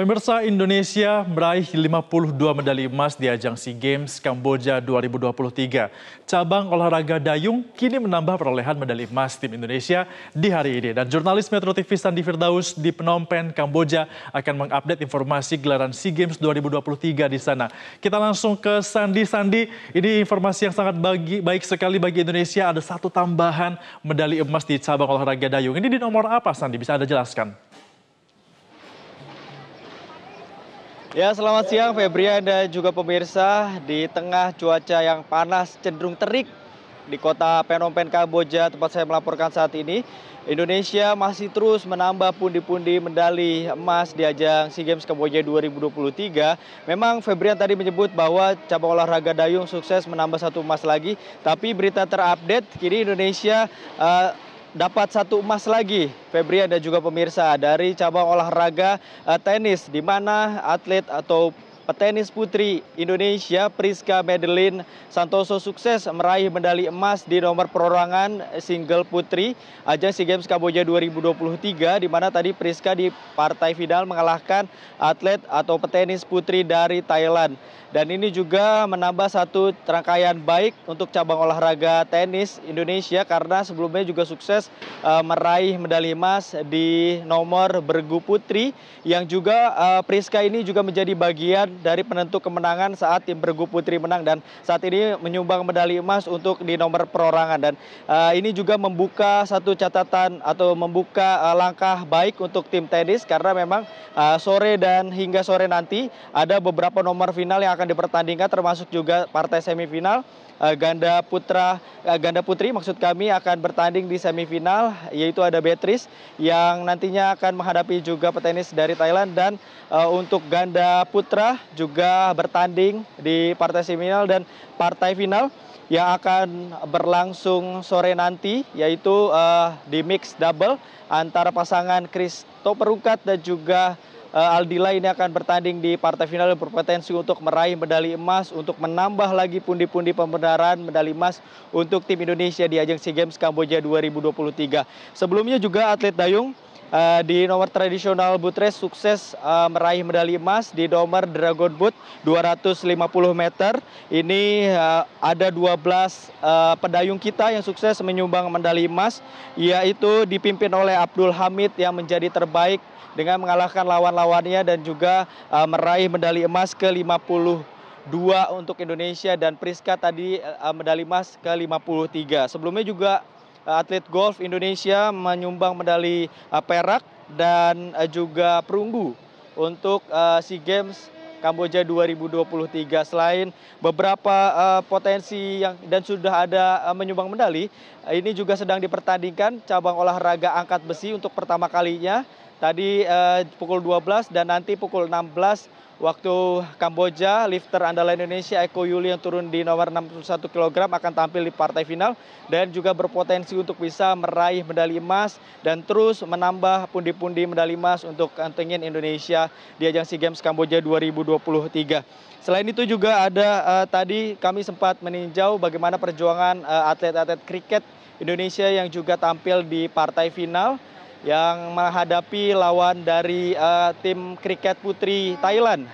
Pemirsa Indonesia meraih 52 medali emas di ajang SEA Games Kamboja 2023. Cabang olahraga dayung kini menambah perolehan medali emas tim Indonesia di hari ini. Dan jurnalis Metro TV Sandi Firdaus di Phnom Penh, Kamboja akan mengupdate informasi gelaran SEA Games 2023 di sana. Kita langsung ke Sandi. Sandi, ini informasi yang sangat bagi, baik sekali bagi Indonesia. Ada satu tambahan medali emas di cabang olahraga dayung. Ini di nomor apa Sandi? Bisa Anda jelaskan? Ya, selamat siang Febrian dan juga pemirsa. Di tengah cuaca yang panas cenderung terik di kota Phnom Penh, Kamboja, tempat saya melaporkan saat ini, Indonesia masih terus menambah pundi-pundi medali emas di ajang SEA Games Kamboja 2023. Memang Febrian tadi menyebut bahwa cabang olahraga dayung sukses menambah satu emas lagi, tapi berita terupdate kini Indonesia uh, dapat satu emas lagi, Febria dan juga pemirsa dari cabang olahraga eh, tenis di mana atlet atau petenis putri Indonesia Priska Medelin Santoso sukses meraih medali emas di nomor perorangan single putri ajang SEA Games Kamboja 2023 di mana tadi Priska di partai final mengalahkan atlet atau petenis putri dari Thailand. Dan ini juga menambah satu rangkaian baik untuk cabang olahraga tenis Indonesia karena sebelumnya juga sukses uh, meraih medali emas di nomor bergu putri yang juga uh, Priska ini juga menjadi bagian dari penentu kemenangan saat tim bergu putri menang dan saat ini menyumbang medali emas untuk di nomor perorangan dan uh, ini juga membuka satu catatan atau membuka uh, langkah baik untuk tim tenis karena memang uh, sore dan hingga sore nanti ada beberapa nomor final yang akan dipertandingkan termasuk juga partai semifinal ganda putra ganda putri maksud kami akan bertanding di semifinal yaitu ada Beatrice yang nantinya akan menghadapi juga petenis dari Thailand dan uh, untuk ganda putra juga bertanding di partai semifinal dan partai final yang akan berlangsung sore nanti yaitu uh, di mix double antara pasangan Kristo Perukat dan juga uh, eh, Aldila ini akan bertanding di partai final yang berpotensi untuk meraih medali emas untuk menambah lagi pundi-pundi pembenaran medali emas untuk tim Indonesia di ajang SEA Games Kamboja 2023. Sebelumnya juga atlet dayung Eh, di nomor tradisional Butres sukses uh, meraih medali emas di nomor Dragon Boat 250 meter. Ini uh, ada 12 uh, pedayung kita yang sukses menyumbang medali emas, yaitu dipimpin oleh Abdul Hamid yang menjadi terbaik dengan mengalahkan lawan-lawannya dan juga uh, meraih medali emas ke-50 dua untuk Indonesia dan Priska tadi medali emas ke 53. Sebelumnya juga atlet golf Indonesia menyumbang medali eh, perak dan eh, juga perunggu untuk eh, SEA Games Kamboja 2023 selain beberapa potensi yang dan sudah ada menyumbang medali ini juga sedang dipertandingkan cabang olahraga angkat besi untuk pertama kalinya tadi uh, pukul 12 dan nanti pukul 16 waktu Kamboja, lifter andalan Indonesia Eko Yuli yang turun di nomor 61 kg akan tampil di partai final dan juga berpotensi untuk bisa meraih medali emas dan terus menambah pundi-pundi medali emas untuk antengin Indonesia di ajang SEA Games Kamboja 2023. Selain itu juga ada uh, tadi kami sempat meninjau bagaimana perjuangan eh, atlet-atlet uh, atlet -atlet Indonesia yang juga tampil di partai final yang menghadapi lawan dari uh, tim kriket putri Thailand.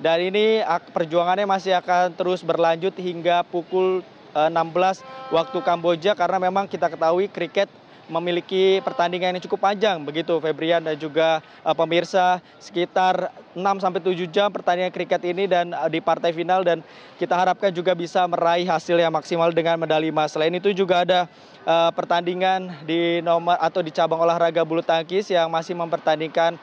Dan ini perjuangannya masih akan terus berlanjut hingga pukul uh, eh, 16 waktu Kamboja karena memang kita ketahui kriket memiliki pertandingan yang cukup panjang begitu Febrian dan juga eh, pemirsa sekitar enam sampai tujuh jam pertandingan kriket ini dan eh, di partai final dan kita harapkan juga bisa meraih hasil yang maksimal dengan medali emas. Selain itu juga ada eh, pertandingan di nomor atau di cabang olahraga bulu tangkis yang masih mempertandingkan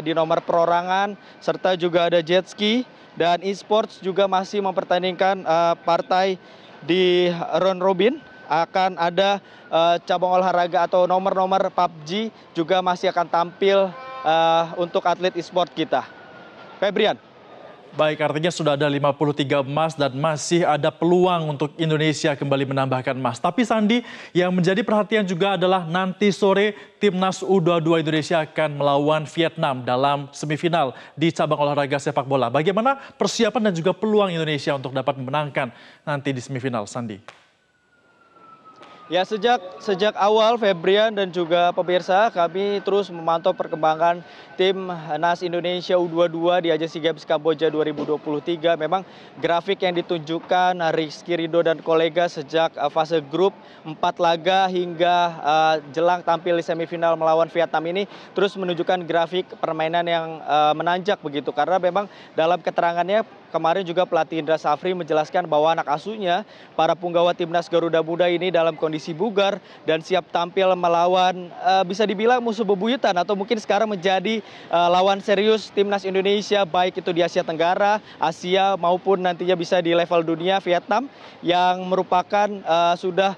di nomor perorangan serta juga ada jet ski dan e-sports juga masih mempertandingkan partai di round robin akan ada eh, cabang olahraga atau nomor-nomor PUBG juga masih akan tampil eh, untuk atlet e-sport kita. Febrian. Baik, artinya sudah ada 53 emas dan masih ada peluang untuk Indonesia kembali menambahkan emas. Tapi Sandi, yang menjadi perhatian juga adalah nanti sore Timnas U22 Indonesia akan melawan Vietnam dalam semifinal di cabang olahraga sepak bola. Bagaimana persiapan dan juga peluang Indonesia untuk dapat memenangkan nanti di semifinal, Sandi? Ya sejak sejak awal Febrian dan juga pemirsa kami terus memantau perkembangan tim Nas Indonesia U22 di ajang Sea Games Kamboja 2023. Memang grafik yang ditunjukkan eh, Rizky Rido dan kolega sejak eh, fase grup 4 laga hingga uh, jelang tampil di semifinal melawan Vietnam ini terus menunjukkan grafik permainan yang uh, menanjak begitu karena memang dalam keterangannya kemarin juga pelatih Indra Safri menjelaskan bahwa anak asuhnya para punggawa timnas Garuda Muda ini dalam kondisi kondisi bugar dan siap tampil melawan eh, bisa dibilang musuh bebuyutan atau mungkin sekarang menjadi eh, lawan serius timnas Indonesia baik itu di Asia Tenggara, Asia maupun nantinya bisa di level dunia Vietnam yang merupakan eh, sudah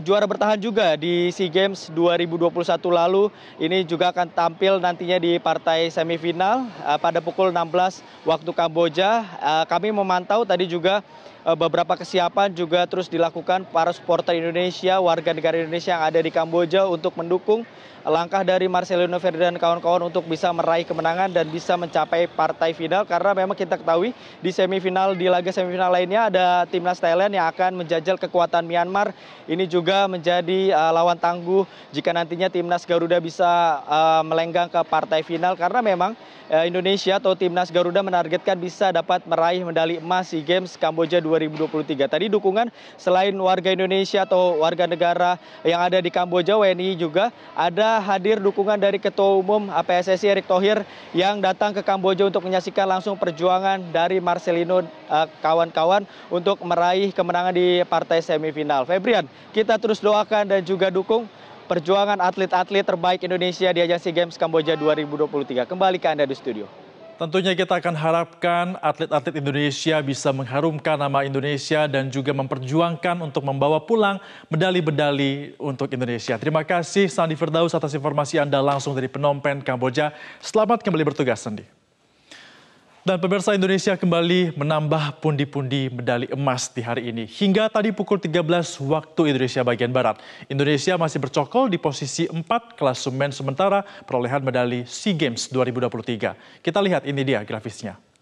juara bertahan juga di SEA Games 2021 lalu. Ini juga akan tampil nantinya di partai semifinal pada pukul 16 waktu Kamboja. kami memantau tadi juga Eh, beberapa kesiapan juga terus dilakukan para supporter Indonesia, warga negara Indonesia yang ada di Kamboja untuk mendukung langkah dari Marcelino Ferdinand dan kawan-kawan untuk bisa meraih kemenangan dan bisa mencapai partai final karena memang kita ketahui di semifinal di laga semifinal lainnya ada timnas Thailand yang akan menjajal kekuatan Myanmar. Ini juga menjadi eh, lawan tangguh jika nantinya timnas Garuda bisa eh, melenggang ke partai final karena memang Indonesia atau timnas Garuda menargetkan bisa dapat meraih medali emas SEA Games Kamboja 2022 2023. Tadi dukungan selain warga Indonesia atau warga negara yang ada di Kamboja WNI juga ada hadir dukungan dari Ketua Umum APSSI Erick Thohir yang datang ke Kamboja untuk menyaksikan langsung perjuangan dari Marcelino eh, kawan-kawan untuk meraih kemenangan di partai semifinal. Febrian, kita terus doakan dan juga dukung perjuangan atlet-atlet terbaik Indonesia di ajang SEA Games Kamboja 2023. Kembali ke Anda di studio. Tentunya kita akan harapkan atlet-atlet Indonesia bisa mengharumkan nama Indonesia dan juga memperjuangkan untuk membawa pulang medali-medali untuk Indonesia. Terima kasih Sandi Firdaus atas informasi Anda langsung dari Penompen, Kamboja. Selamat kembali bertugas Sandi. Dan pemirsa Indonesia kembali menambah pundi-pundi medali emas di hari ini. Hingga tadi pukul 13 waktu Indonesia bagian Barat. Indonesia masih bercokol di posisi 4 klasemen sementara perolehan medali SEA Games 2023. Kita lihat ini dia grafisnya.